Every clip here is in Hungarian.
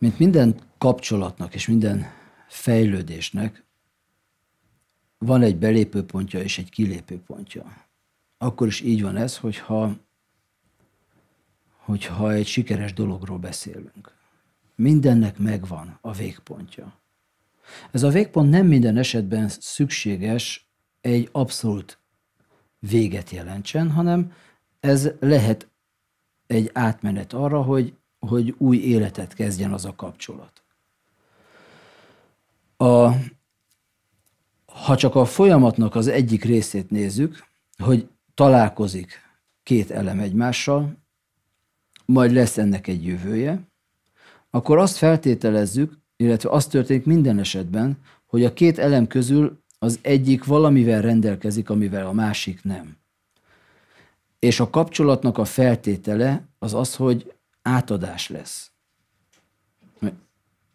Mint minden kapcsolatnak és minden fejlődésnek van egy belépőpontja és egy kilépőpontja. Akkor is így van ez, hogyha, hogyha egy sikeres dologról beszélünk. Mindennek megvan a végpontja. Ez a végpont nem minden esetben szükséges egy abszolút véget jelentsen, hanem ez lehet egy átmenet arra, hogy hogy új életet kezdjen az a kapcsolat. A, ha csak a folyamatnak az egyik részét nézzük, hogy találkozik két elem egymással, majd lesz ennek egy jövője, akkor azt feltételezzük, illetve az történik minden esetben, hogy a két elem közül az egyik valamivel rendelkezik, amivel a másik nem. És a kapcsolatnak a feltétele az az, hogy átadás lesz.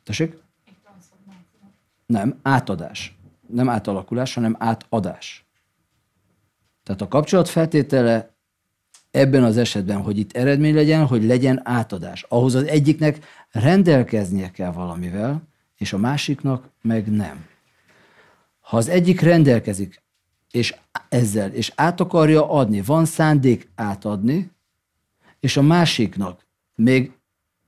Tessék? Nem, átadás. Nem átalakulás, hanem átadás. Tehát a kapcsolat feltétele ebben az esetben, hogy itt eredmény legyen, hogy legyen átadás. Ahhoz az egyiknek rendelkeznie kell valamivel, és a másiknak meg nem. Ha az egyik rendelkezik és ezzel, és át akarja adni, van szándék átadni, és a másiknak még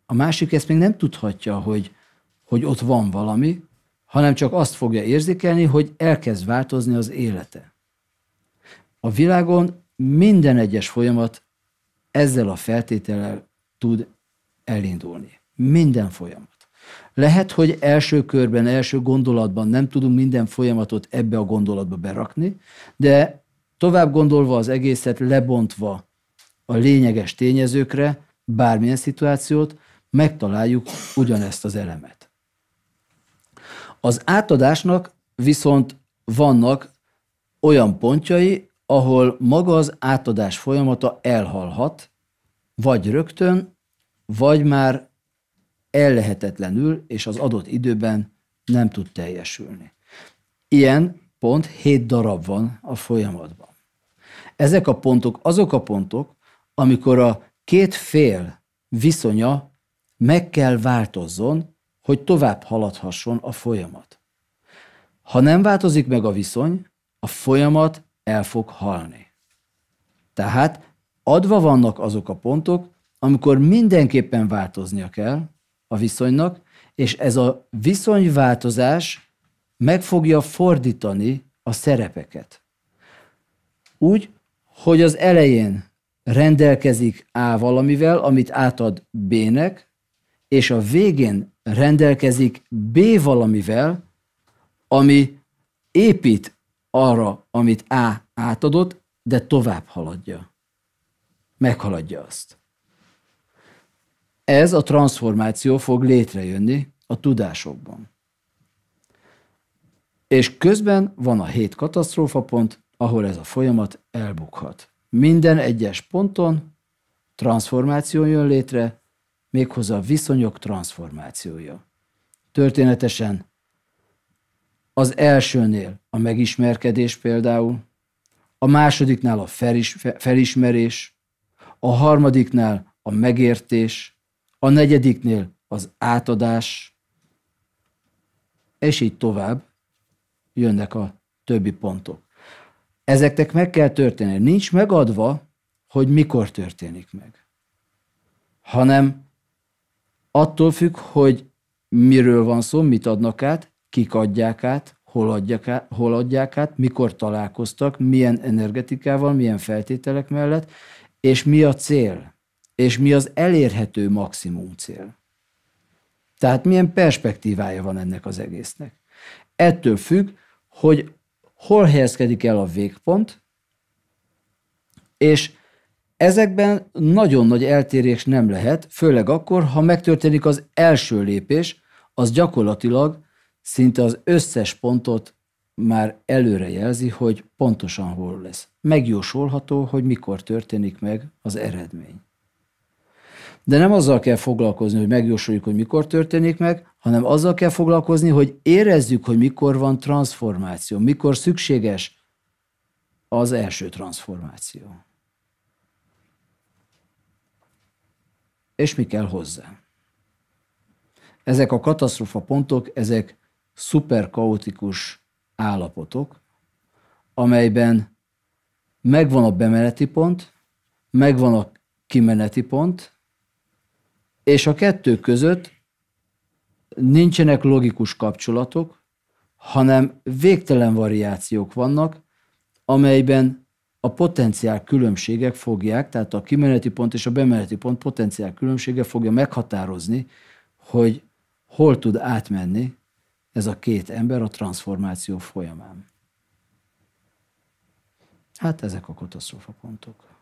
a másik ezt még nem tudhatja, hogy, hogy ott van valami, hanem csak azt fogja érzékelni, hogy elkezd változni az élete. A világon minden egyes folyamat ezzel a feltétellel tud elindulni. Minden folyamat. Lehet, hogy első körben, első gondolatban nem tudunk minden folyamatot ebbe a gondolatba berakni, de tovább gondolva az egészet, lebontva a lényeges tényezőkre, bármilyen szituációt, megtaláljuk ugyanezt az elemet. Az átadásnak viszont vannak olyan pontjai, ahol maga az átadás folyamata elhalhat, vagy rögtön, vagy már ellehetetlenül, és az adott időben nem tud teljesülni. Ilyen pont hét darab van a folyamatban. Ezek a pontok azok a pontok, amikor a két fél viszonya meg kell változzon, hogy tovább haladhasson a folyamat. Ha nem változik meg a viszony, a folyamat el fog halni. Tehát adva vannak azok a pontok, amikor mindenképpen változnia kell a viszonynak, és ez a viszonyváltozás meg fogja fordítani a szerepeket. Úgy, hogy az elején rendelkezik A valamivel, amit átad B-nek, és a végén rendelkezik B valamivel, ami épít arra, amit A átadott, de tovább haladja. Meghaladja azt. Ez a transformáció fog létrejönni a tudásokban. És közben van a hét katasztrófapont, ahol ez a folyamat elbukhat. Minden egyes ponton transformáció jön létre, méghozzá a viszonyok transformációja. Történetesen az elsőnél a megismerkedés például, a másodiknál a felis, felismerés, a harmadiknál a megértés, a negyediknél az átadás, és így tovább jönnek a többi pontok. Ezeknek meg kell történni. Nincs megadva, hogy mikor történik meg. Hanem attól függ, hogy miről van szó, mit adnak át, kik adják át, hol adják át, hol adják át mikor találkoztak, milyen energetikával, milyen feltételek mellett, és mi a cél, és mi az elérhető maximum cél. Tehát milyen perspektívája van ennek az egésznek. Ettől függ, hogy hol helyezkedik el a végpont, és ezekben nagyon nagy eltérés nem lehet, főleg akkor, ha megtörténik az első lépés, az gyakorlatilag szinte az összes pontot már előre jelzi, hogy pontosan hol lesz. Megjósolható, hogy mikor történik meg az eredmény. De nem azzal kell foglalkozni, hogy megjósoljuk, hogy mikor történik meg, hanem azzal kell foglalkozni, hogy érezzük, hogy mikor van transformáció, mikor szükséges az első transformáció. És mi kell hozzá? Ezek a katasztrofa pontok, ezek szuperkaotikus állapotok, amelyben megvan a bemeneti pont, megvan a kimeneti pont, és a kettő között nincsenek logikus kapcsolatok, hanem végtelen variációk vannak, amelyben a potenciál különbségek fogják, tehát a kimeneti pont és a bemeneti pont potenciál különbsége fogja meghatározni, hogy hol tud átmenni ez a két ember a transformáció folyamán. Hát ezek a katasztrófa pontok.